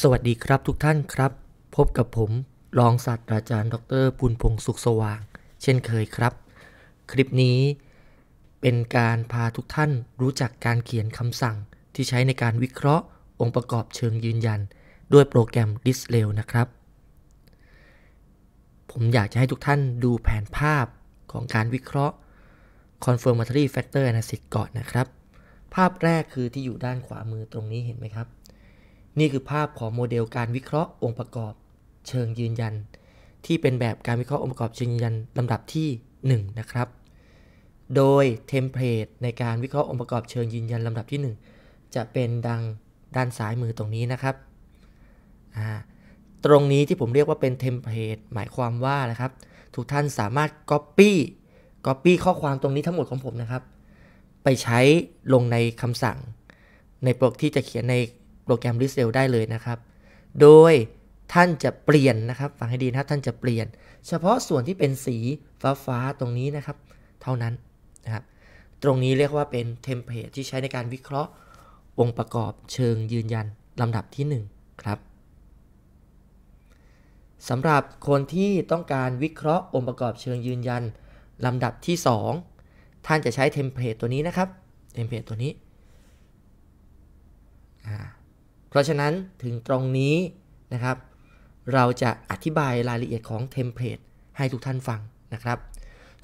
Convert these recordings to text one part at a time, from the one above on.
สวัสดีครับทุกท่านครับ พบกับผม รองศาสตราจารย์ ดรปุณพงศ์สุขสว่าง เช่นเคยครับ คลิปนี้เป็นการพาทุกท่านรู้จักการเขียนคำสั่ง ที่ใช้ในการวิเคราะห์ องค์ประกอบเชิงยืนยันด้วยโปรแกรม d i s l e l นะครับ ผมอยากจะให้ทุกท่านดูแผนภาพของการวิเคราะห์ Confirmatory Factor Analysis ก่อนนะครับ ภาพแรกคือที่อยู่ด้านขวามือตรงนี้เห็นไหมครับนี่คือภาพของโมเดลการวิเคราะห์องค์ประกอบเชิงยืนยัน ที่เป็นแบบการวิเคราะห์องค์ประกอบเชิงยืนยันลำดับที่1นะครับ โดยเทมเพลตในการวิเคราะห์องค์ประกอบเชิงยืนยันลำดับที่ 1 จะเป็นดังด้านซ้ายมือตรงนี้นะครับ ตรงนี้ที่ผมเรียกว่าเป็นเทมเพลตหมายความว่านะครับทุกท่านสามารถ Copy Copy ข้อความตรงนี้ทั้งหมดของผมนะครับ ไปใช้ลงในคำสั่ง ในโปรแกรมที่จะเขียนในโปรแกรม r e s e l ได้เลยนะครับ โดยท่านจะเปลี่ยนนะครับฟังให้ดีนะท่านจะเปลี่ยน เฉพาะส่วนที่เป็นสี ฟ้าฟาตรงนี้นะครับ เท่านั้นนะครับ ตรงนี้เรียกว่าเป็นเทมเพลตที่ใช้ในการวิเคราะห์องค์ประกอบเชิงยืนยันลำดับที่ 1 ครับสำหรับคนที่ต้องการวิเคราะห์ องค์ประกอบเชิงยืนยันลำดับที่ 2 ท่านจะใช้เทมเพลตตัวนี้นะครับเทมเพลตตัวนี้อ่าราะฉะนั้นถึงตรงนี้นะครับ เราจะอธิบายรายละเอียดของเทมเพลตให้ทุกท่านฟังนะครับ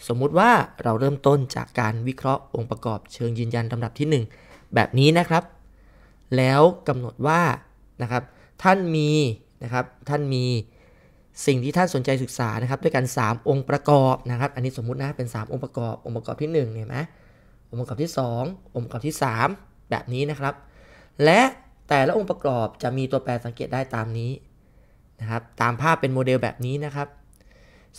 สมมุติว่าเราเริ่มต้นจากการวิเคราะห์องค์ประกอบเชิงยืนยันลำดับที่ 1 แบบนี้นะครับ แล้วกำหนดว่านะครับท่านมีนะครับ ท่านมีสิ่งที่ท่านสนใจศึกษานะครับด้วยกัน3องค์ประกอบนะครับ อันนี้สมมุตินะ เป็น 3 องค์ประกอบองค์ประกอบที่1เนี่ยนะองค์ประกอบที่ 2 องค์ประกอบที่ 3 แบบนี้นะครับ และแต่ละองค์ประกอบจะมีตัวแปรสังเกตได้ตามนี้นะครับ ตามภาพเป็นโมเดลแบบนี้นะครับ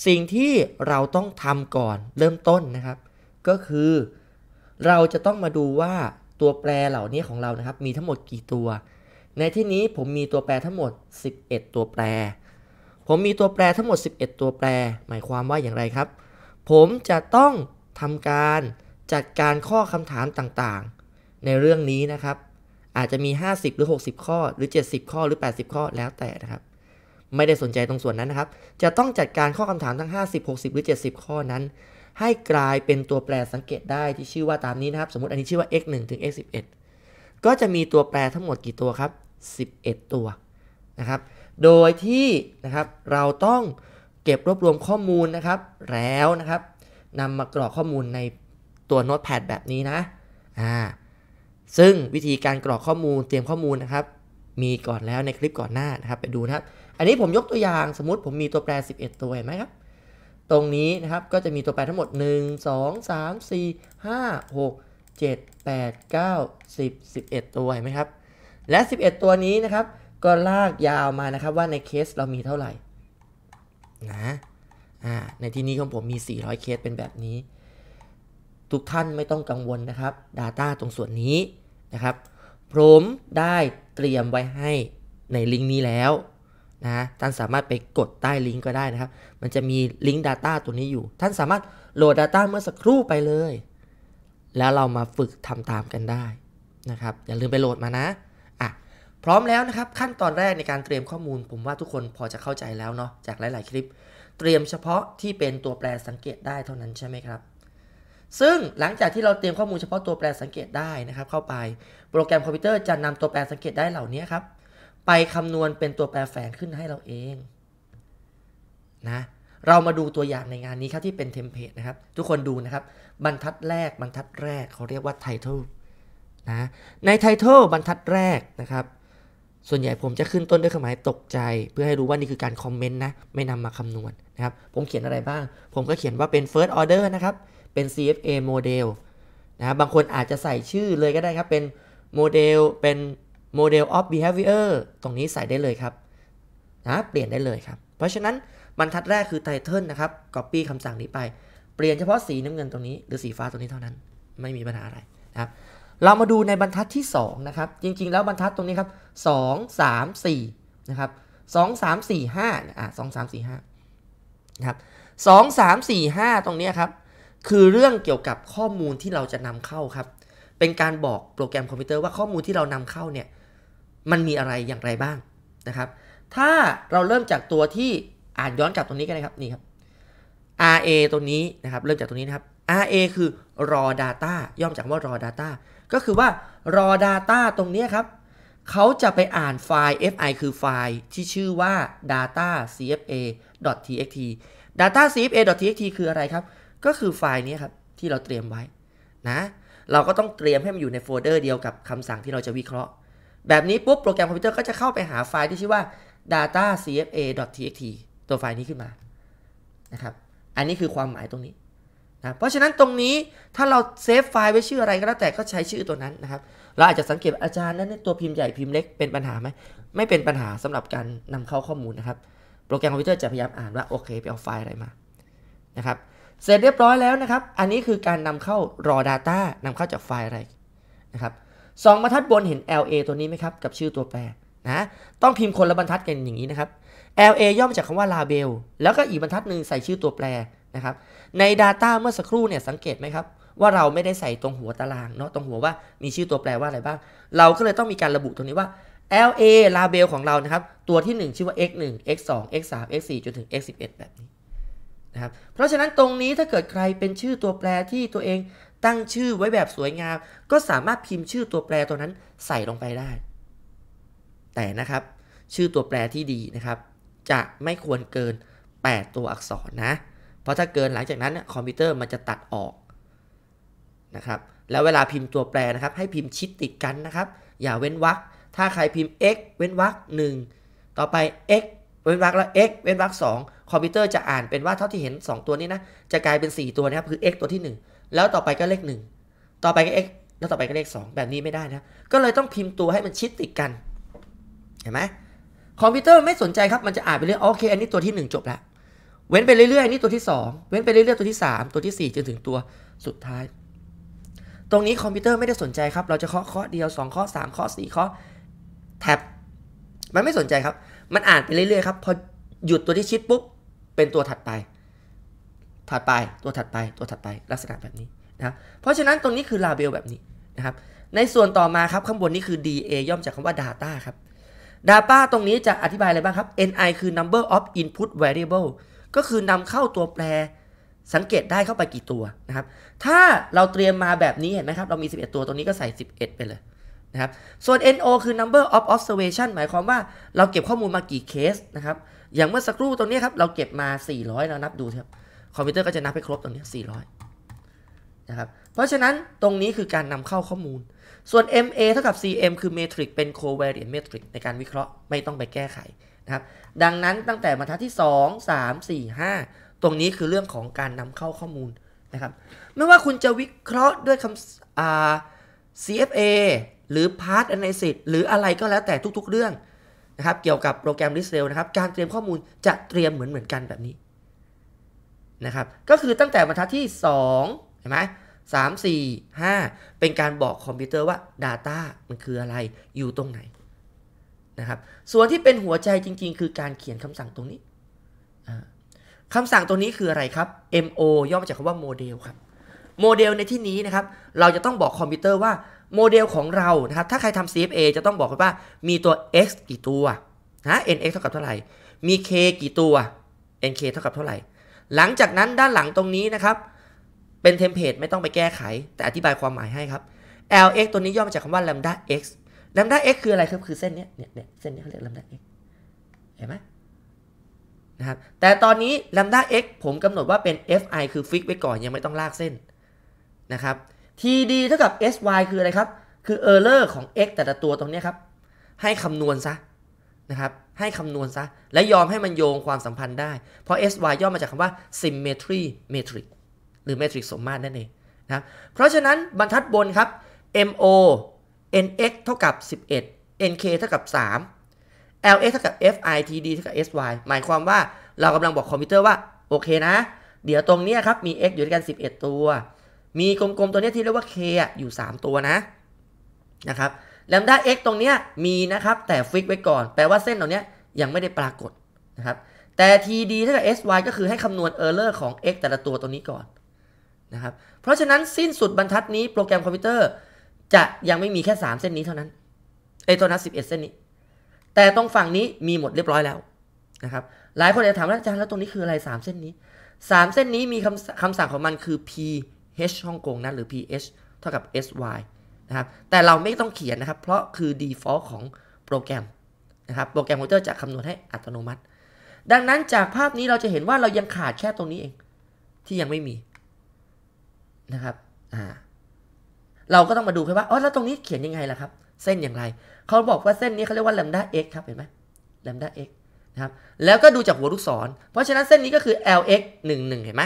สิ่งที่เราต้องทำก่อนเริ่มต้นนะครับ ก็คือ เราจะต้องมาดูว่าตัวแปรเหล่านี้ของเรานะครับ มีทั้งหมดกี่ตัว ในที่นี้ผมมีตัวแปรทั้งหมด 11 ตัวแปร ผมมีตัวแปรทั้งหมด 11 ตัวแปรหมายความว่าอย่างไรครับ ผมจะต้องทำการจัดการข้อคำถามต่างๆ ในเรื่องนี้นะครับอาจจะมี 50 หรือ 60 ข้อหรือ 70 ข้อหรือ 80 ข้อแล้วแต่นะครับ ไม่ได้สนใจตรงส่วนนั้นนะครับ จะต้องจัดการข้อคำถามทั้ง 50 60 หรือ 70 ข้อนั้น ให้กลายเป็นตัวแปรสังเกตได้ที่ชื่อว่าตามนี้นะครับ สมมติอันนี้ชื่อว่า x 1ถึง x 11ก็จะมีตัวแปรทั้งหมดกี่ตัวครับ 11 ตัวนะครับ โดยที่นะครับเราต้องเก็บรวบรวมข้อมูลนะครับ แล้วนะครับนำมากรอกข้อมูลในตัวโน้ตแพดแบบนี้นะอ่าซึ่งวิธีการกรอกข้อมูลเตรียมข้อมูลนะครับ มีก่อนแล้วในคลิปก่อนหน้านะครับไปดูนะครับ อันนี้ผมยกตัวอย่างสมมติผมมีตัวแปร 11 ตัวเห็นไหมครับตรงนี้นะครับก็จะมีตัวแปรทั้งหมด 1 2 3 4 5 6 7 8 9 10 11 ตัวเห็นไหมครับ และ 11 ตัวนี้นะครับ ก็ลากยาวมานะครับว่าในเคสเรามีเท่าไหร่นะในที่นี้ของผมมี400เคสเป็นแบบนี้ ทุกท่านไม่ต้องกังวลนะครับ Data ตรงส่วนนี้นะครับผมได้เตรียมไว้ให้ในลิงก์นี้แล้วนะท่านสามารถไปกดใต้ลิงก์ก็ได้นะครับมันจะมีลิงก์ Data ตัวนี้อยู่ ท่านสามารถโหลด Data เมื่อสักครู่ไปเลย แล้วเรามาฝึกทำตามกันได้นะครับอย่าลืมไปโหลดมานะอ่ะพร้อมแล้วนะครับขั้นตอนแรกในการเตรียมข้อมูลผมว่าทุกคนพอจะเข้าใจแล้วเนาะจากหลาย ๆ คลิป เตรียมเฉพาะที่เป็นตัวแปรสังเกตได้เท่านั้นใช่ไหมครับซึ่งหลังจากที่เราเตรียมข้อมูลเฉพาะตัวแปรสังเกตได้นะครับเข้าไป โปรแกรมคอมพิวเตอร์จะนำตัวแปรสังเกตได้เหล่านี้ครับ ไปคำนวณเป็นตัวแปรแฝงขึ้นให้เราเองนะ เรามาดูตัวอย่างในงานนี้ครับที่เป็นเทมเพลตนะครับ ทุกคนดูนะครับ บรรทัดแรกบรรทัดแรกเขาเรียกว่าไททอลนะในไททอลบรรทัดแรกนะครับ ส่วนใหญ่ผมจะขึ้นต้นด้วยคำหมายตกใจ เพื่อให้รู้ว่านี่คือการคอมเมนต์นะไม่นำมาคำนวณนนะครับผมเขียนอะไรบ้าง ผมก็เขียนว่าเป็น first order นะครับเป็น CFA โมเดลนะครับ บางคนอาจจะใส่ชื่อเลยก็ได้ครับ เป็นโมเดลเป็นโมเดล of behavior ตรงนี้ใส่ได้เลยครับนะเปลี่ยนได้เลยครับ เพราะฉะนั้นบรรทัดแรกคือ title นะครับ copy คำสั่งนี้ไป เปลี่ยนเฉพาะสีน้ำเงินตรงนี้หรือสีฟ้าตรงนี้เท่านั้น ไม่มีปัญหาอะไรนะครับ เรามาดูในบรรทัดที่2นะครับ จริง ๆ แล้วบรรทัดตรงนี้ครับ 2 3 4นะครับ2 3 4 5อ่ะ2 3 4 5นะครับ2 3 4 5ตรงนี้ครับคือเรื่องเกี่ยวกับข้อมูลที่เราจะนำเข้าครับ เป็นการบอกโปรแกรมคอมพิวเตอร์ว่าข้อมูลที่เรานำเข้าเนี่ย มันมีอะไรอย่างไรบ้างนะครับ ถ้าเราเริ่มจากตัวที่อ่านย้อนกลับตรงนี้กันนะครับ นี่ครับ RA ตัวนี้นะครับ เริ่มจากตรงนี้นะครับ RA คือ raw data ย่อมจากว่า raw data ก็คือว่า raw data ตรงนี้ครับ เขาจะไปอ่านไฟล์ fi คือไฟล์ ที่ชื่อว่า data cfa txt data cfa txt คืออะไรครับก็คือไฟล์นี้ครับ ที่เราเตรียมไว้นะ เราก็ต้องเตรียมให้มันอยู่ในโฟลเดอร์เดียวกับคำสั่งที่เราจะวิเคราะห์ แบบนี้ปุ๊บโปรแกรมคอมพิวเตอร์ก็จะเข้าไปหาไฟล์ที่ชื่อว่า data cfa txt ตัวไฟล์นี้ขึ้นมานะครับ อันนี้คือความหมายตรงนี้นะเพราะฉะนั้นตรงนี้ถ้าเราเซฟไฟล์ไว้ชื่ออะไรก็แล้วแต่ก็ใช้ชื่อตัวนั้นนะครับเราอาจจะสังเกตอาจารย์นั้นตัวพิมพ์ใหญ่พิมพ์เล็กเป็นปัญหาไหมไม่เป็นปัญหาสำหรับการนำเข้าข้อมูลนะครับโปรแกรมคอมพิวเตอร์จะพยายามอ่านว่าโอเคไปเอาไฟล์อะไรมานะครับเสร็จเรียบร้อยแล้วนะครับ อันนี้คือการนำเข้า raw data นำเข้าจากไฟล์อะไรนะครับสองบรรทัดบนเห็น LA ตัวนี้ไหมครับ กับชื่อตัวแปรนะ ต้องพิมพ์คนละบรรทัดกันอย่างนี้นะครับ LA ย่อมาจากคำว่า label แล้วก็อีกบรรทัดหนึ่งใส่ชื่อตัวแปรนะครับ ใน Data เมื่อสักครู่เนี่ยสังเกตไหมครับว่าเราไม่ได้ใส่ตรงหัวตารางเนาะ ตรงหัวว่ามีชื่อตัวแปรว่าอะไรบ้าง เราก็เลยต้องมีการระบุตรงนี้ว่า LA label ของเรานะครับ ตัวที่ 1 ชื่อว่า x1 x2 x3 x4 จนถึง x11 แบบนี้นะครับเพราะฉะนั้นตรงนี้ถ้าเกิดใครเป็นชื่อตัวแปรที่ตัวเองตั้งชื่อไว้แบบสวยงาม ก็สามารถพิมพ์ชื่อตัวแปรตัวนั้นใส่ลงไปได้ แต่นะครับชื่อตัวแปรที่ดีนะครับจะไม่ควรเกิน 8 ตัวอักษรนะเพราะถ้าเกินหลังจากนั้นคอมพิวเตอร์มันจะตัดออกนะครับแล้วเวลาพิมพ์ตัวแปรนะครับให้พิมพ์ชิดติดกันนะครับอย่าเว้นวรรคถ้าใครพิมพ์ x เว้นวรรค1ต่อไป x เว้นวรรคแล้ว x เว้นวรรค2คอมพิวเตอร์จะอ่านเป็นว่าเท่าที่เห็น 2 ตัวนี้นะจะกลายเป็น 4 ตัวนะครับคือ x ตัวที่ 1 แล้วต่อไปก็เลข 1 ต่อไปก็ x แล้วต่อไปก็เลข 2 แบบนี้ไม่ได้นะก็เลยต้องพิมพ์ตัวให้มันชิดติดกันเห็นไหมคอมพิวเตอร์ไม่สนใจครับมันจะอ่านไปเรื่อยโอเคอันนี้ตัวที่ 1 จบละเว้นไปเรื่อยๆอันนี้ตัวที่2เว้นไปเรื่อยๆตัวที่ 3 ตัวที่ 4 จนถึงตัวสุดท้าย ตรงนี้คอมพิวเตอร์ไม่ได้สนใจครับเราจะเคาะเคาะเดียว2เคาะ3เคาะ4เคาะแท็บมันไม่สนใจครับมันอ่านไปเรื่อยๆครับพอหยุดตัวที่ชิดปุ๊บเป็นตัวถัดไป ถัดไป ตัวถัดไป ตัวถัดไป ลักษณะแบบนี้นะเพราะฉะนั้นตรงนี้คือลาเบลแบบนี้นะครับ ในส่วนต่อมาครับ ข้างบนนี้คือ DA ย่อมจากคำว่า Data ครับ Data ตรงนี้จะอธิบายอะไรบ้างครับ NI คือ number of input variable ก็คือนำเข้าตัวแปร สังเกตได้เข้าไปกี่ตัวนะครับ ถ้าเราเตรียมมาแบบนี้เห็นไหมครับ เรามี 11 ตัวตรงนี้ก็ใส่ 11 ไปเลยนะครับ ส่วน NO คือ number of observation หมายความว่า เราเก็บข้อมูลมากี่เคสนะครับอย่างเมื่อสักครู่ตรงนี้ครับ เราเก็บมา 400เรานับดูครับคอมพิวเตอร์ก็จะนับให้ครบตรงนี้ 400 นะครับเพราะฉะนั้นตรงนี้คือการนำเข้าข้อมูล ส่วน MA เท่ากับ CM คือ Matrix เป็น Covariant Matrix ในการวิเคราะห์ไม่ต้องไปแก้ไขนะครับดังนั้นตั้งแต่บรรทัดที่ 2 3 4 5 ตรงนี้คือเรื่องของการนำเข้าข้อมูลนะครับไม่ว่าคุณจะวิเคราะห์ด้วยคำ CFA หรือ Part Analysis หรืออะไรก็แล้วแต่ทุก ๆ เรื่องนะครับเกี่ยวกับโปรแกรม l ิสเซลนะครับ การเตรียมข้อมูลจะเตรียมเหมือนเหมือนกันแบบนี้นะครับก็คือตั้งแต่บรรทัดที่2เห็นไหมสามสี่ห้าเป็นการบอกคอมพิวเตอร์ว่า Data มันคืออะไร อยู่ตรงไหนนะครับส่วนที่เป็นหัวใจจริง ๆ คือการเขียนคำสั่งตรงนี้คำสั่งตรงนี้คืออะไรครับ MO ย่อมาจากคำว่าโมเดลครับโมเดลในที่นี้นะครับเราจะต้องบอกคอมพิวเตอร์ว่าโมเดลของเรา นะครับ ถ้าใครทำ CFA จะต้องบอกว่า มีตัว x กี่ตัวนะ nx เท่ากับเท่าไหร่ มี k กี่ตัว nk เท่ากับเท่าไหร่ หลังจากนั้นด้านหลังตรงนี้นะครับ เป็นเทมเพลตไม่ต้องไปแก้ไข แต่อธิบายความหมายให้ครับ lx ตัวนี้ย่อมาจากคำว่า lambda x lambda x คืออะไรครับ คือเส้นนี้เนี่ยเนี่ยเส้นนี้เขาเรียก lambda x เห็นไหมนะครับ แต่ตอนนี้ lambda x ผมกำหนดว่าเป็น fi คือฟิกไว้ก่อนยังไม่ต้องลากเส้น นะครับ td เท่ากับ sy คืออะไรครับ คือ error ของ x แต่ละตัวตรงนี้ครับ ให้คำนวณซะ นะครับ ให้คำนวณซะ และยอมให้มันโยงความสัมพันธ์ได้ เพราะ sy ย่อมาจากคำว่า symmetry matrix หรือ matrix สมมาตรนั่นเองนะเพราะฉะนั้นบรรทัดบนครับ mo nx เท่ากับ 11 nk เท่ากับ 3 lx เท่ากับ fi td เท่ากับ sy หมายความว่าเรากำลังบอกคอมพิวเตอร์ว่าโอเคนะ เดี๋ยวตรงนี้ครับมี x อยู่ด้วยกัน 11 ตัวมีกลมๆตัวนี้ที่เรียกว่า k อยู่ 3 ตัวนะนะครับ แลมด้า x ตรงเนี้ยมีนะครับ แต่ฟิกไว้ก่อน แปลว่าเส้นตรงเนี้ยยังไม่ได้ปรากฏนะครับ แต่ td เท่ากับ sy ก็คือให้คำนวณ error ของ x แต่ละตัวตัวนี้ก่อนนะครับเพราะฉะนั้นสิ้นสุดบรรทัดนี้โปรแกรมคอมพิวเตอร์ จะยังไม่มีแค่ 3 เส้นนี้เท่านั้นไอ้ตัวนั้น11 เส้นนี้ แต่ตรงฝั่งนี้มีหมดเรียบร้อยแล้วนะครับหลายคนอาจจะถามว่าอาจารย์แล้วตรงนี้คืออะไร 3 เส้นนี้ 3 เส้นนี้มีคำคำสั่งของมันคือ p h ฮ่องกงนะหรือ ph เท่ากับ sy นะครับ แต่เราไม่ต้องเขียนนะครับ เพราะคือ default ของโปรแกรมนะครับ โปรแกรมคอมพิวเตอร์จะคำนวณให้อัตโนมัติ ดังนั้นจากภาพนี้เราจะเห็นว่าเรายังขาดแค่ตรงนี้เองที่ยังไม่มีนะครับ อ่า เราก็ต้องมาดูแค่ว่าอ๋อแล้วตรงนี้เขียนยังไงล่ะครับ เส้นอย่างไร เขาบอกว่าเส้นนี้เขาเรียกว่า lambda x ครับ เห็นไหม lambda x นะครับ แล้วก็ดูจากหัวลูกศรเพราะฉะนั้นเส้นนี้ก็คือ lx 1 1เห็นไหม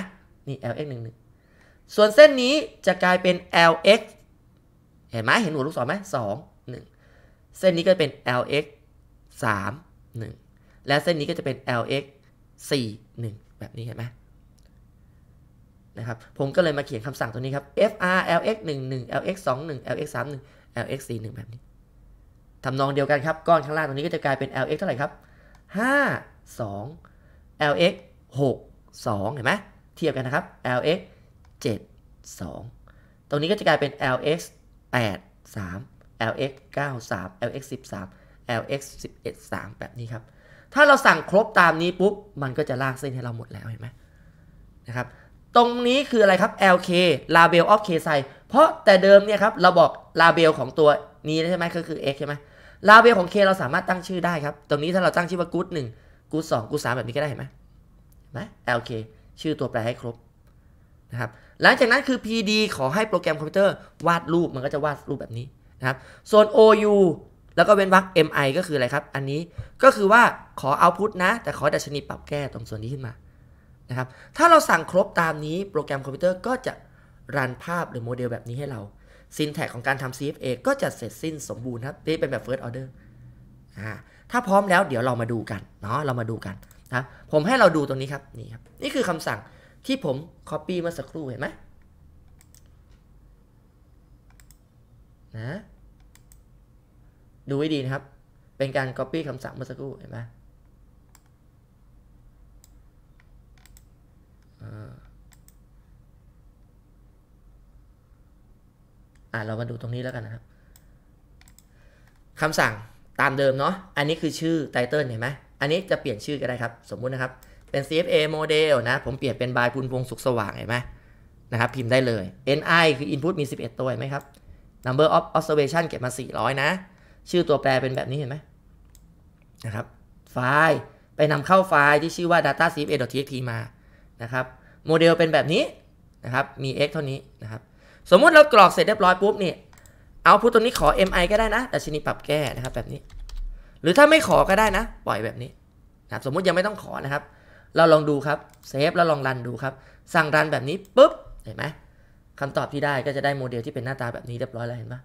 นี่ lx 1 1ส่วนเส้นนี้จะกลายเป็น lx เห็นไหมเห็นหัวลูกศรไหมสองหนึ่งเส้นนี้ก็เป็น lx 3 1 และเส้นนี้ก็จะเป็น lx 4 1 แบบนี้เห็นไหมนะครับผมก็เลยมาเขียนคำสั่งตัวนี้ครับ fr lx 1 1 lx 2 1 lx 3 1 lx 4 1แบบนี้ทำนองเดียวกันครับก้อนข้างล่างตรงนี้ก็จะกลายเป็น lx เท่าไหร่ครับ 5 2 lx 6 2เห็นไหมเทียบกันนะครับ lx 7 2 ตรงนี้ก็จะกลายเป็น lx 8 3 lx 9 3 lx 13 lx 11 3แบบนี้ครับ ถ้าเราสั่งครบตามนี้ปุ๊บ มันก็จะลากเส้นให้เราหมดแล้วเห็นไหมนะครับ ตรงนี้คืออะไรครับ lk label of k size เพราะแต่เดิมเนี่ยครับ เราบอก label ของตัวนี้ใช่ไหมก็คือ x ใช่ไหม label ของ k เราสามารถตั้งชื่อได้ครับ ตรงนี้ถ้าเราตั้งชื่อว่า good 1 good 2 good 3แบบนี้ก็ได้เห็นไหมนไหม lk ชื่อตัวแปรให้ครบนะครับหลังจากนั้นคือ PD ขอให้โปรแกรมคอมพิวเตอร์วาดรูป มันก็จะวาดรูปแบบนี้นะครับส่วน OU แล้วก็เว้นวรรค MI ก็คืออะไรครับ อันนี้ก็คือว่าขอเอาพุทนะ แต่ขอดัชนีปรับแก้ตรงส่วนนี้ขึ้นมานะครับถ้าเราสั่งครบตามนี้โปรแกรมคอมพิวเตอร์ก็จะรันภาพหรือโมเดลแบบนี้ให้เราซินแท็กของการทำ CFA ก็จะเสร็จสิ้นสมบูรณ์ครับนี่เป็นแบบ first order อ่าถ้าพร้อมแล้วเดี๋ยวเรามาดูกันเนาะเรามาดูกันนะผมให้เราดูตรงนี้ครับนี่ครับนี่คือคำสั่งที่ผม Copy มาสักครู่เห็นไหมนะดูให้ดีนะครับ เป็นการ Copy คำสั่งเมื่อสักครู่เห็นไหมอ่าเรามาดูตรงนี้แล้วกันนะครับคำสั่งตามเดิมเนาะอันนี้คือชื่อไตเติลเห็นไหมอันนี้จะเปลี่ยนชื่อก็ได้ครับ สมมุตินะครับเป็น CFA โมเดลนะ ผมเปลี่ยนเป็นบายพุนพงสุขสว่างเห็นไหมนะครับพิมพ์ได้เลย NI คือ Input มี 11 ตัวเห็นไหมครับ Number of observation เก็บมา 400 นะ ชื่อตัวแปรเป็นแบบนี้เห็นไหมนะครับ ไฟล์ไปนำเข้าไฟล์ที่ชื่อว่า data cfa.txt มานะครับโมเดลเป็นแบบนี้นะครับมี x เท่านี้นะครับ สมมติเรากรอกเสร็จเรียบร้อยปุ๊บนี่เอาพุทตัวนี้ขอ mi ก็ได้นะ แต่ชนิดปรับแก้นะครับ แบบนี้ หรือถ้าไม่ขอก็ได้นะปล่อยแบบนี้นะครับสมมุติยังไม่ต้องขอนะครับเราลองดูครับเซฟแล้วลองรันดูครับสั่งรันแบบนี้ปุ๊บเห็นไหมคำตอบที่ได้ก็จะได้โมเดลที่เป็นหน้าตาแบบนี้เรียบร้อยแล้วเห็นปะ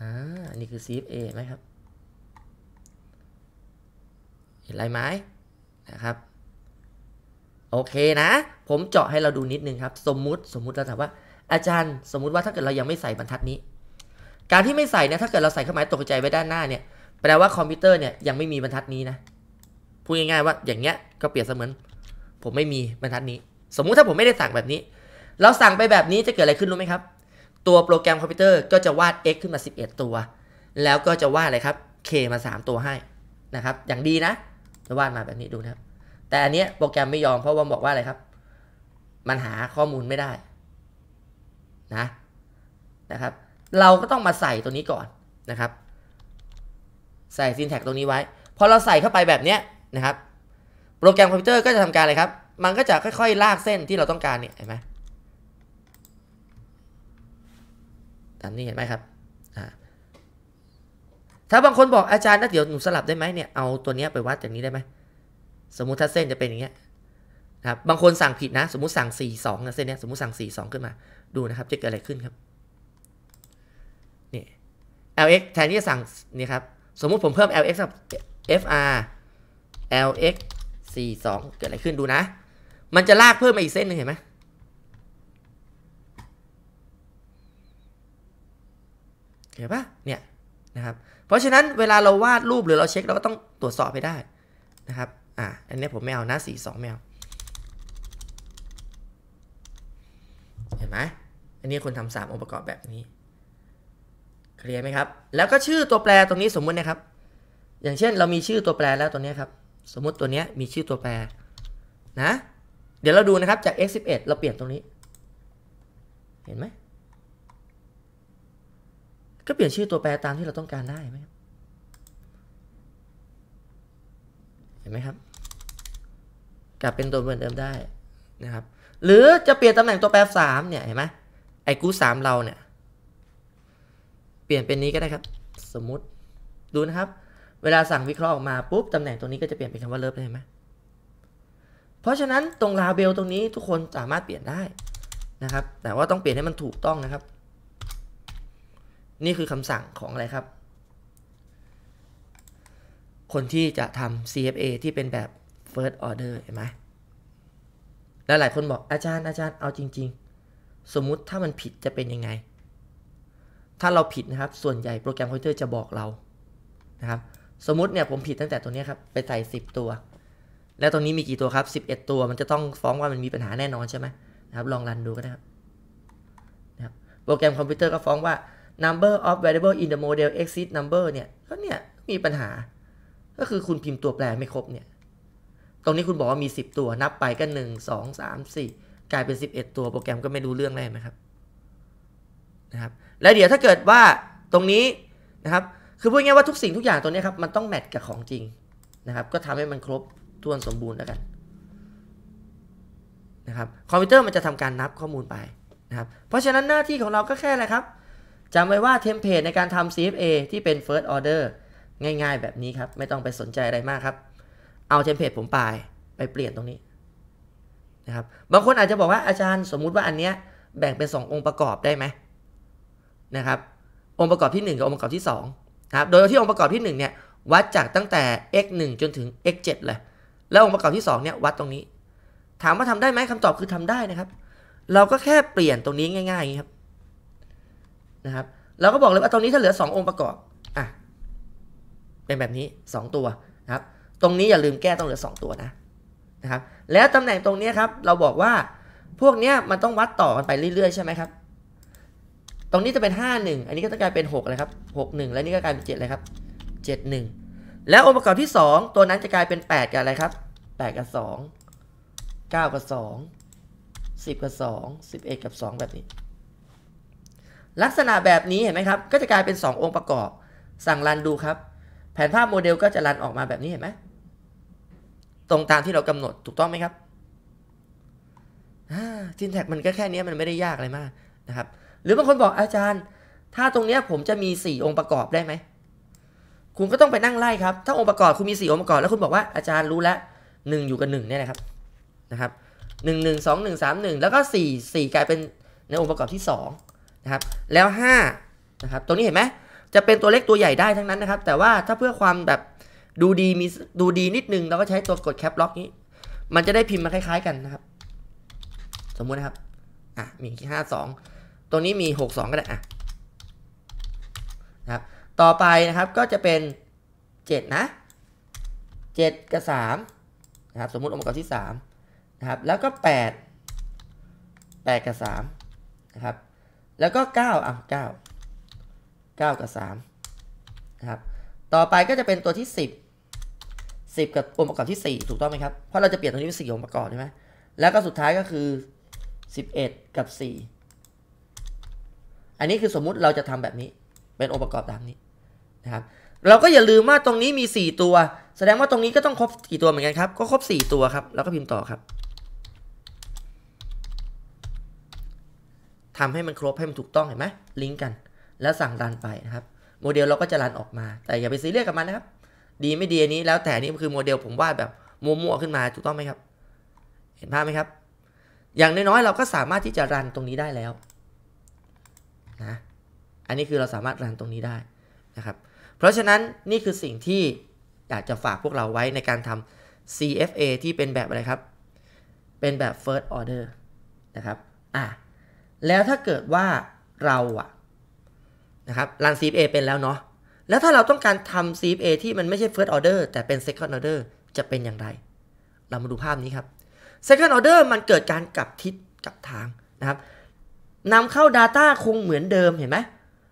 อ่าอันนี้คือ CFA ไหมครับ เห็นลายไม้นะครับ โอเคนะ ผมเจาะให้เราดูนิดนึงครับ สมมุติสมมุติเราถามว่า อาจารย์สมมุติว่าถ้าเกิดเรายังไม่ใส่บรรทัดนี้ การที่ไม่ใส่เนี่ยถ้าเกิดเราใส่เครื่องหมายตกใจไว้ด้านหน้าเนี่ยแปลว่าคอมพิวเตอร์เนี่ยยังไม่มีบรรทัดนี้นะพูดง่ายๆว่าอย่างเงี้ยก็เปรียบเสมือน ผมไม่มีบรรทัดนี้ สมมุติถ้าผมไม่ได้สั่งแบบนี้ เราสั่งไปแบบนี้จะเกิดอะไรขึ้นรู้ไหมครับ ตัวโปรแกรมคอมพิวเตอร์ก็จะวาด x ขึ้นมา 11 ตัว แล้วก็จะวาดอะไรครับ k มา 3 ตัวให้นะครับอย่างดีนะ จะวาดมาแบบนี้ดูนะครับแต่อันเนี้ยโปรแกรมไม่ยอมเพราะว่าบอกว่าอะไรครับมันหาข้อมูลไม่ได้นะนะครับเราก็ต้องมาใส่ตัวนี้ก่อนนะครับ ใส่ซินแท็กตรงนี้ไว้พอเราใส่เข้าไปแบบเนี้ยนะครับ โปรแกรมคอมพิวเตอร์ก็จะทำการอะไรครับ มันก็จะค่อยๆ ลากเส้นที่เราต้องการเนี่ยเห็นไหมตามนี้เห็นไหมครับ ถ้าบางคนบอกอาจารย์นะเดี๋ยวหนูสลับได้ไหมเนี่ยเอาตัวนี้ไปวัดอย่างนี้ได้ไหม สมมุติถ้าเส้นจะเป็นอย่างเงี้ยครับ บางคนสั่งผิดนะสมมุติสั่ง4 2นะเส้นเนี้ยสมมุติสั่ง4 2ขึ้นมาดูนะครับจะเกิดอะไรขึ้นครับนี่ lx แทนที่จะสั่งนี่ครับสมมุติผมเพิ่ม lx กับ fr lx 4 2เกิดอะไรขึ้นดูนะ มันจะลากเพิ่มมาอีกเส้นหนึ่งเห็นไหมเห็นปะเนี่ยนะครับ เพราะฉะนั้นเวลาเราวาดรูปหรือเราเช็คเราก็ต้องตรวจสอบให้ได้นะครับ อ่ะอันนี้ผมไม่เอานะสี่สองไม่เอา เห็นไหม อันนี้คุณทำสามองค์ประกอบแบบนี้ เคลียร์ไหมครับ แล้วก็ชื่อตัวแปรตรงนี้สมมุตินะครับ อย่างเช่นเรามีชื่อตัวแปรแล้วตัวนี้ครับสมมติตัวนี้มีชื่อตัวแปรนะ เดี๋ยวเราดูนะครับจาก x 11เราเปลี่ยนตรงนี้ เห็นไหม ก็เปลี่ยนชื่อตัวแปรตามที่เราต้องการได้ไหมเห็นไหมครับ กลับเป็นตัวเหมือนเดิมได้นะครับ หรือจะเปลี่ยนตำแหน่งตัวแปร3เนี่ยเห็นไหมไอ้กูสามเราเนี่ย เปลี่ยนเป็นนี้ก็ได้ครับ สมมติดูนะครับเวลาสั่งวิเคราะห์ออกมาปุ๊บ ตำแหน่งตรงนี้ก็จะเปลี่ยนเป็นคำว่าเลิฟเลยไหม เพราะฉะนั้นตรงลาเบลตรงนี้ทุกคนสามารถเปลี่ยนได้นะครับ แต่ว่าต้องเปลี่ยนให้มันถูกต้องนะครับ นี่คือคำสั่งของอะไรครับ คนที่จะทำ CFA ที่เป็นแบบ first order เห็นไหม แล้วหลายคนบอกอาจารย์อาจารย์เอาจริง ๆ สมมุติถ้ามันผิดจะเป็นยังไง ถ้าเราผิดนะครับส่วนใหญ่โปรแกรมคอมพิวเตอร์จะบอกเรานะครับสมมติเนี่ยผมผิดตั้งแต่ตัวนี้ครับ ไปใส่ 10 ตัว แล้วตรงนี้มีกี่ตัวครับ 11 ตัวมันจะต้องฟ้องว่ามันมีปัญหาแน่นอนใช่ไหมนะครับลองรันดูก็ได้ครับนะครับโปรแกรมคอมพิวเตอร์ก็ฟ้องว่า number of variable in the model exit number เนี่ยก็เนี่ยมีปัญหาก็คือคุณพิมพ์ตัวแปรไม่ครบเนี่ย ตรงนี้คุณบอกว่ามี 10 ตัวนับไปก็1 2 3 4กลายเป็น 11 ตัวโปรแกรมก็ไม่รู้เรื่องเลยไหมครับนะครับ และเดี๋ยวถ้าเกิดว่าตรงนี้นะครับคือพูดง่ายว่าทุกสิ่งทุกอย่างตัวนี้ครับ มันต้องแมทกับของจริงนะครับก็ทำให้มันครบถ้วนสมบูรณ์แล้วกันนะครับคอมพิวเตอร์มันจะทำการนับข้อมูลไปนะครับเพราะฉะนั้นหน้าที่ของเราก็แค่อะไรครับจำไว้ว่าเทมเพลตในการทำ CFA ที่เป็น first order ง่ายๆแบบนี้ครับ ไม่ต้องไปสนใจอะไรมากครับ เอาเทมเพลตผมไป ไปเปลี่ยนตรงนี้นะครับบางคนอาจจะบอกว่าอาจารย์สมมุติว่าอันเนี้ยแบ่งเป็น 2 องค์ประกอบได้ไหมนะครับองค์ประกอบที่1กับองค์ประกอบที่ 2ครับโดยที่องค์ประกอบที่1เนี่ยวัดจากตั้งแต่ x 1จนถึง x 7เลย แล้วองค์ประกอบที่2เนี่ยวัดตรงนี้ ถามว่าทำได้ไหมคำตอบคือทำได้นะครับ เราก็แค่เปลี่ยนตรงนี้ง่ายๆครับนะครับเราก็บอกเลยว่าตรงนี้ถ้าเหลือ2องค์ประกอบอ่ะเป็นแบบนี้ 2 ตัวนะครับตรงนี้อย่าลืมแก้ต้องเหลือ2ตัวนะนะครับแล้วตำแหน่งตรงนี้ครับ เราบอกว่าพวกเนี้ยมันต้องวัดต่อกันไปเรื่อยๆ ใช่ไหมครับตรงนี้จะเป็น 5 1อันนี้ก็จะกลายเป็น6เลยครับ 6 1 และนี่ก็กลายเป็น7เลยครับ 7 1 แล้วองค์ประกอบที่ 2 ตัวนั้นจะกลายเป็น 8 กับอะไรครับ 8 กับ 2 9 กับ 2 10 กับ 2 11 กับ 2 แบบนี้ ลักษณะแบบนี้เห็นไหมครับ ก็จะกลายเป็น 2 องค์ประกอบ สั่งรันดูครับ แผนภาพโมเดลก็จะรันออกมาแบบนี้เห็นไหมตรงตามที่เรากำหนดถูกต้องไหมครับซินแท็กมันก็แค่นี้มันไม่ได้ยากอะไรมากนะครับหรือบางคนบอกอาจารย์ ถ้าตรงเนี้ยผมจะมี 4 องค์ประกอบได้ไหมคุณก็ต้องไปนั่งไล่ครับถ้าองค์ประกอบคุณมี 4 องค์ประกอบแล้วคุณบอกว่าอาจารย์รู้แล้วหนึ่งอยู่กับหนึ่งเนี่ยนะครับนะครับหนึ่งหนึ่งสองหนึ่งสามหนึ่งแล้วก็สี่สี่กลายเป็นในองค์ประกอบที่สองนะครับแล้วห้านะครับตรงนี้เห็นไหมจะเป็นตัวเล็กตัวใหญ่ได้ทั้งนั้นนะครับ แต่ว่าถ้าเพื่อความแบบดูดีมีดูดีนิดนึงเราก็ใช้ตัวกดแคปล็อกนี้ มันจะได้พิมพ์มาคล้าย ๆ กันนะครับสมมุตินะครับอ่ะมีห้าสองรงนี้มี 62 ก็ได้อ่ะนะครับ ต่อไปนะครับก็จะเป็น 7 นะ 7 กับ3นะครับสมมุติองค์ประกอบที่3นะครับแล้วก็ 8 8 กับ3นะครับแล้วก็9อ่ะ9 9 กับ3นะครับต่อไปก็จะเป็นตัวที่ 10 10 กับองค์ประกอบที่ 4 ถูกต้องไหมครับ เพราะเราจะเปลี่ยนตรงนี้เป็น4องค์ประกอบใช่ไหมแล้วก็สุดท้ายก็คือ 11 กับ 4อันนี้คือสมมุติเราจะทำแบบนี้เป็นองค์ประกอบตามนี้นะครับ เราก็อย่าลืมว่าตรงนี้มี 4 ตัว แสดงว่าตรงนี้ก็ต้องครบกี่ตัวเหมือนกันครับก็ครบ 4 ตัวครับ แล้วก็พิมพ์ต่อครับ ทำให้มันครบให้มันถูกต้องเห็นไหมลิงก์กันแล้วสั่งรันไปนะครับโมเดลเราก็จะรันออกมา แต่อย่าไปซีเรียสกับมันนะครับ ดีไม่ดีอันนี้แล้วแต่นี้คือโมเดลผมวาดแบบมั่วๆขึ้นมาถูกต้องไหมครับ เห็นภาพไหมครับ อย่างน้อยๆเราก็สามารถที่จะรันตรงนี้ได้แล้วนะอันนี้คือเราสามารถรันตรงนี้ได้นะครับเพราะฉะนั้นนี่คือสิ่งที่อยากจะฝากพวกเราไว้ในการทำ CFA ที่เป็นแบบอะไรครับ เป็นแบบ first order นะครับอ่ะแล้วถ้าเกิดว่าเราอะนะครับรัน CFA เป็นแล้วเนาะแล้วถ้าเราต้องการทำ CFA ที่มันไม่ใช่ first order แต่เป็น second order จะเป็นอย่างไร เรามาดูภาพนี้ครับ second order มันเกิดการกลับทิศกลับทางนะครับนำเข้า Data คงเหมือนเดิมเห็นไหม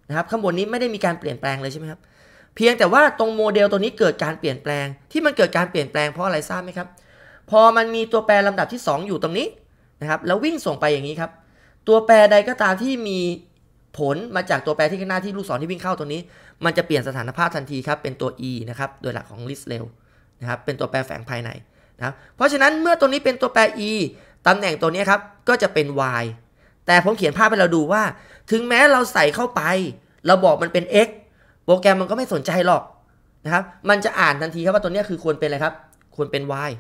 นะครับข้างบนนี้ไม่ได้มีการเปลี่ยนแปลงเลยใช่ไหมครับเพียงแต่ว่าตรงโมเดลตัวนี้เกิดการเปลี่ยนแปลงที่มันเกิดการเปลี่ยนแปลงเพราะอะไรทราบไหมครับพอมันมีตัวแปรลำดับที่ 2 อยู่ตรงนี้นะครับแล้ววิ่งส่งไปอย่างนี้ครับ ตัวแปรใดก็ตามที่มีผลมาจากตัวแปรที่ข้างหน้าที่ลูกศรที่วิ่งเข้าตรงนี้มันจะเปลี่ยนสถานภาพทันทีครับเป็นตัว e นะครับโดยหลักของ list เล็วนะครับเป็นตัวแปรแฝงภายในนะเพราะฉะนั้นเมื่อตัวนี้เป็นตัวแปร e ตำแหน่งตัวนี้ครับก็จะเป็น y แต่ผมเขียนภาพให้เราดูว่า ถึงแม้เราใส่เข้าไป เราบอกมันเป็น x โปรแกรมมันก็ไม่สนใจหรอกนะครับมันจะอ่านทันทีครับว่าตัวนี้คือควรเป็นอะไรครับ ควรเป็น y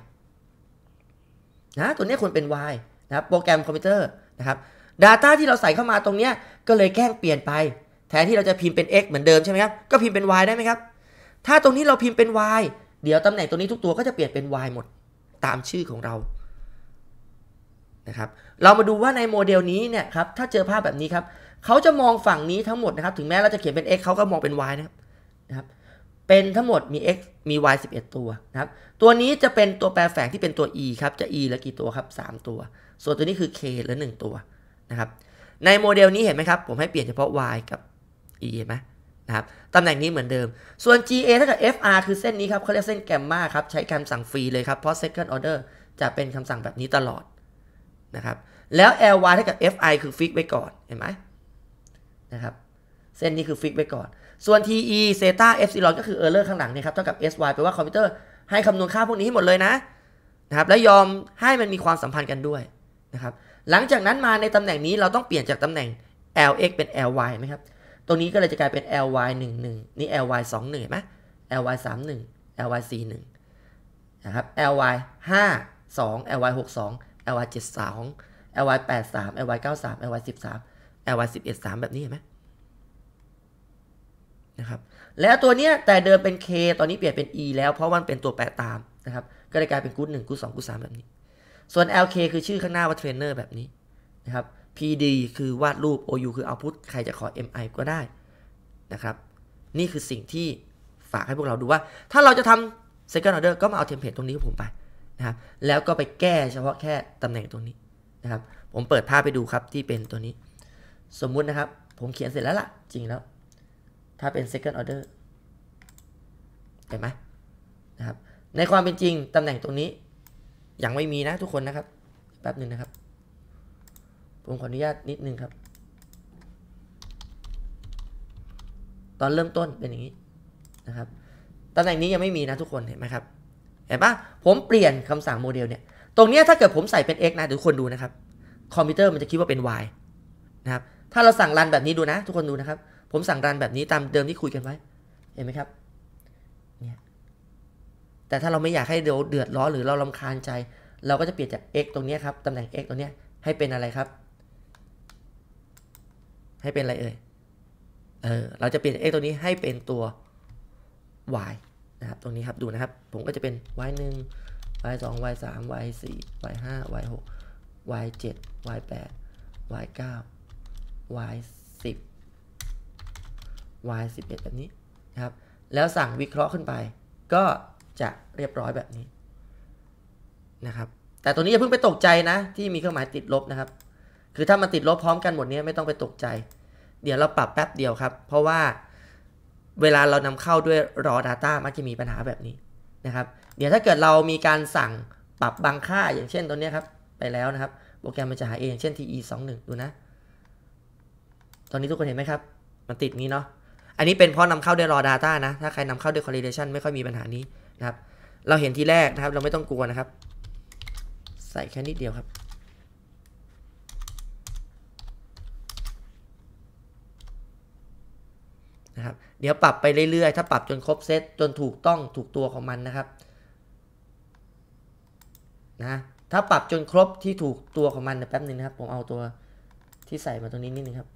นะตัวนี้ควรเป็น y นะครับโปรแกรมคอมพิวเตอร์นะครับ Data ที่เราใส่เข้ามาตรงนี้ก็เลยแกล้งเปลี่ยนไปแทนที่เราจะพิมพ์เป็น x เหมือนเดิมใช่ไหมครับก็พิมพ์เป็น y ได้ไหมครับถ้าตรงนี้เราพิมพ์เป็น y เดี๋ยวตำแหน่งตรงนี้ทุกตัวก็จะเปลี่ยนเป็น y หมด ตามชื่อของเรานะครับ เรามาดูว่าในโมเดลนี้เนี่ยครับ ถ้าเจอภาพแบบนี้ครับเขาจะมองฝั่งนี้ทั้งหมดนะครับ ถึงแม้เราจะเขียนเป็น x เขาก็มองเป็น y นะครับนะครับเป็นทั้งหมดมี x มี y 11ตัวนะครับ ตัวนี้จะเป็นตัวแปรแฝงที่เป็นตัว e ครับ จะ e ลวกี่ตัวครับ3ตัว ส่วนตัวนี้คือ k ละ1ตัวนะครับ ในโมเดลนี้เห็นไหมครับ ผมให้เปลี่ยนเฉพาะ y กับ e เห็นไหมนะครับ ตำแหน่งนี้เหมือนเดิม ส่วน GA เท่ากับ FR คือเส้นนี้ครับเขาเรียกเส้นแกมมาครับ ใช้คำสั่งฟรีเลยครับ เพราะ second order จะเป็นคำสั่งแบบนี้ตลอดนะครับแล้ว Ly เท่ากับ Fi คือฟิกไว้ก่อนเห็นไหมนะครับเส้นนี้คือฟิกไว้ก่อน ส่วน TE เซต้าเอฟซีลอก็คือเออร์เลอร์ข้างหลังเนี่ยครับเท่ากับ Sy แปลว่าคอมพิวเตอร์ให้คำนวณค่าพวกนี้ให้หมดเลยนะนะครับและยอมให้มันมีความสัมพันธ์กันด้วยนะครับหลังจากนั้นมาในตำแหน่งนี้เราต้องเปลี่ยนจากตำแหน่ง Lx เป็น Ly ไหมครับตรงนี้ก็เลยจะกลายเป็น Ly 1 1นี่ Ly 2 1เห็นไหม Ly 3 1 Ly 4 1นะครับ Ly 5 2 Ly 6 2 ly 72 ly 83 ly 93 ly 13 ly 11 3แบบนี้เห็นไหมนะครับแล้วตัวเนี้ยแต่เดิมเป็น k ตอนนี้เปลี่ยนเป็น e แล้วเพราะมันเป็นตัวแปรตามนะครับ ก็เลยกลายเป็นกู๊ดหนึ่งกู๊ดสองกู๊ดสามแบบนี้ ส่วน lk คือชื่อข้างหน้าว่าเทรนเนอร์แบบนี้นะครับ pd คือวาดรูป ou คือเอาพุทใครจะขอ mi ก็ได้นะครับนี่คือสิ่งที่ฝากให้พวกเราดูว่าถ้าเราจะทำ second order ก็มาเอาเทมเพลตตรงนี้ของผมไปะครับแล้วก็ไปแก้เฉพาะแค่ตำแหน่งตรงนี้นะครับ ผมเปิดภาพไปดูครับที่เป็นตัวนี้ สมมุตินะครับ ผมเขียนเสร็จแล้วล่ะ จริงแล้ว ถ้าเป็น second order เห็นไหมนะครับในความเป็นจริงตำแหน่งตรงนี้ ยังไม่มีนะทุกคนนะครับแป๊บหนึ่งนะครับ ผมขออนุญาตนิดนึงครับตอนเริ่มต้นเป็นอย่างนี้นะครับตำแหน่งนี้ยังไม่มีนะทุกคนเห็นไหมครับเห็นปะผมเปลี่ยนคำสั่งโมเดลเนี่ย ตรงนี้ถ้าเกิดผมใส่เป็น x นะ ทุกคนดูนะครับ คอมพิวเตอร์มันจะคิดว่าเป็น y นะครับ ถ้าเราสั่งรันแบบนี้ดูนะ ทุกคนดูนะครับ ผมสั่งรันแบบนี้ตามเดิมที่คุยกันไว้ เห็นไหมครับเนี่ยแต่ถ้าเราไม่อยากให้เดี๋ยวเดือดร้อนหรือเราลำคาญใจ เราก็จะเปลี่ยนจาก x ตรงนี้ครับ ตำแหน่ง x ตรงนี้ให้เป็นอะไรครับ ให้เป็นอะไรเอ่ย เออ เราจะเปลี่ยน x ตัวนี้ให้เป็นตัว y นะครับตรงนี้ครับดูนะครับผมก็จะเป็น y 1 y 2 y 3 y 4 y 5 y 6 y 7 y 8 y 9 y 10 y 11แบบนี้นะครับแล้วสั่งวิเคราะห์ขึ้นไปก็จะเรียบร้อยแบบนี้นะครับ แต่ตัวนี้อย่าเพิ่งไปตกใจนะที่มีเครื่องหมายติดลบนะครับ คือถ้ามันติดลบพร้อมกันหมดนี้ไม่ต้องไปตกใจ เดี๋ยวเราปรับแป๊บเดียวครับเพราะว่าเวลาเรานำเข้าด้วยรอ Data มักจะมีปัญหาแบบนี้นะครับ เดี๋ยวถ้าเกิดเรามีการสั่งปรับบางค่าอย่างเช่นตัวนี้ครับ ไปแล้วนะครับ โปรแกรมมันจะหาเองเช่น te 2 1ดูนะ ตอนนี้ทุกคนเห็นไหมครับ มันติดนี้เนาะ อันนี้เป็นเพราะนำเข้าด้วยรอ Data นะ ถ้าใครนำเข้าด้วย correlation ไม่ค่อยมีปัญหานี้นะครับ เราเห็นทีแรกนะครับ เราไม่ต้องกลัวนะครับ ใส่แค่นิดเดียวครับครับเดี๋ยวปรับไปเรื่อยๆ ถ้าปรับจนครบเซตจนถูกต้องถูกตัวของมันนะครับนะ ถ้าปรับจนครบที่ถูกตัวของมันนะแป๊บนึงนะครับผมเอาตัวที่ใส่มาตรงนี้นิดนึงครับ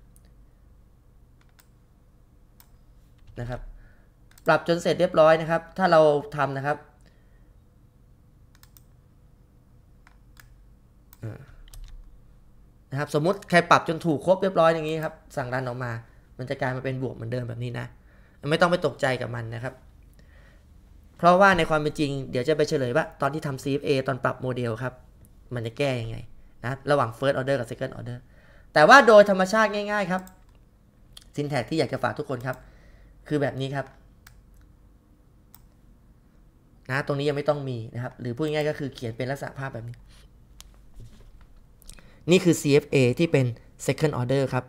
นะครับ ปรับจนเสร็จเรียบร้อยนะครับ ถ้าเราทำนะครับนะครับ สมมติใครปรับจนถูกครบเรียบร้อยอย่างนี้ครับ สั่งรันออกมามันจะกลายมาเป็นบวกเหมือนเดิมแบบนี้นะ ไม่ต้องไปตกใจกับมันนะครับ เพราะว่าในความเป็นจริงเดี๋ยวจะไปเฉลยว่า ตอนที่ทำ CFA ตอนปรับโมเดลครับ มันจะแก้ยังไงนะ ระหว่าง First Order กับ Second Order แต่ว่าโดยธรรมชาติง่ายๆครับ ซินแท็กที่อยากจะฝากทุกคนครับ คือแบบนี้ครับนะตรงนี้ยังไม่ต้องมีนะครับ หรือพูดง่ายก็คือเขียนเป็นลักษณะภาพแบบนี้ นี่คือ CFA ที่เป็น second order ครับ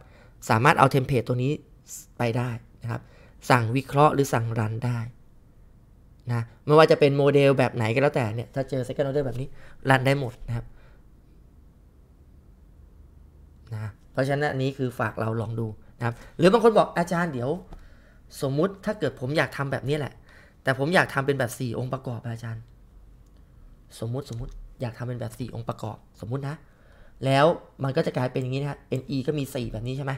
สามารถเอาเทมเพลตตัวนี้ไปได้นะครับ สั่งวิเคราะห์หรือสั่งรันได้นะไม่ว่าจะเป็นโมเดลแบบไหนก็แล้วแต่เนี่ย ถ้าเจอ second order แบบนี้ รันได้หมดนะครับนะเพราะฉะนั้น อันนี้คือฝากเราลองดูนะครับ หรือบางคนบอกอาจารย์เดี๋ยว สมมุติถ้าเกิดผมอยากทำแบบนี้แหละ แต่ผมอยากทำเป็นแบบ 4 องค์ประกอบอาจารย์ สมมุติสมมุติ อยากทำเป็นแบบ4องค์ประกอบ สมมุตินะแล้วมันก็จะกลายเป็นอย่างนี้นะ NE ก็มี4แบบนี้ใช่ไหม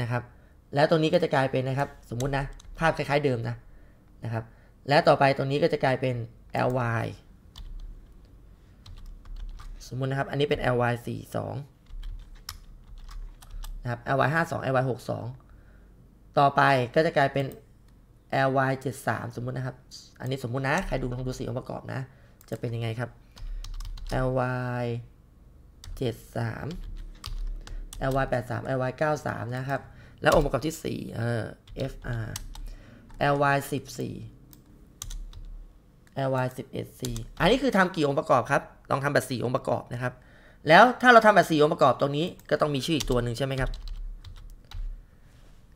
นะครับ แล้วตรงนี้ก็จะกลายเป็นนะครับ สมมุตินะภาพคล้าย ๆเดิมนะนะครับ แล้วต่อไปตรงนี้ก็จะกลายเป็น ly สมมุตินะครับ อันนี้เป็น ly 42นะครับ ly 52 ly 62ต่อไปก็จะกลายเป็น ly 73สมมุตินะครับ อันนี้สมมุตินะ ใครดูลองดูสีองค์ประกอบนะ จะเป็นยังไงครับ ly 73 ly 83 ly 93นะครับ แล้วองค์ประกอบที่4เออ fr ly 14 ly 11 c อันนี้คือทำกี่องค์ประกอบครับลองทำแบบ4องค์ประกอบนะครับ แล้วถ้าเราทำแบบ4องค์ประกอบตรงนี้ก็ต้องมีชื่ออีกตัวหนึ่งใช่ไหมครับ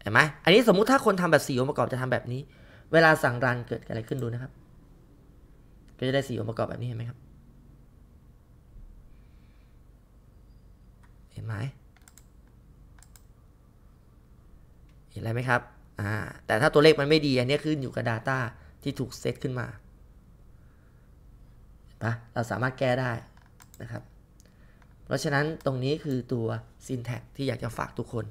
เห็นไหมอันนี้สมมุติถ้าคนทำแบบ4องค์ประกอบจะทำแบบนี้ เวลาสั่งรันเกิดอะไรขึ้นดูนะครับ ก็จะได้4องค์ประกอบแบบนี้เห็นไหมครับหมเห็นอะไรไหมครับ อ่า แต่ถ้าตัวเลขมันไม่ดีอันนี้ขึ้นอยู่กับ Data ที่ถูกเซตขึ้นมาปะเราสามารถแก้ได้นะครับ เพราะฉะนั้นตรงนี้คือตัว syntax ที่อยากจะฝากทุกคน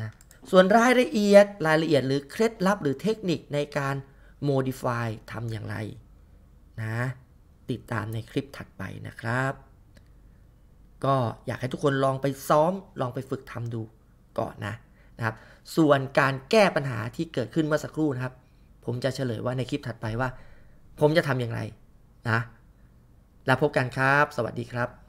นะ ส่วนรายละเอียดรายละเอียดหรือเคล็ดลับหรือเทคนิคในการ modify ทำอย่างไรนะ ติดตามในคลิปถัดไปนะครับก็อยากให้ทุกคนลองไปซ้อม ลองไปฝึกทำดูก่อนนะนะครับ ส่วนการแก้ปัญหาที่เกิดขึ้นเมื่อสักครู่นะครับ ผมจะเฉลยว่าในคลิปถัดไปว่า ผมจะทำอย่างไรนะ แล้วพบกันครับ สวัสดีครับ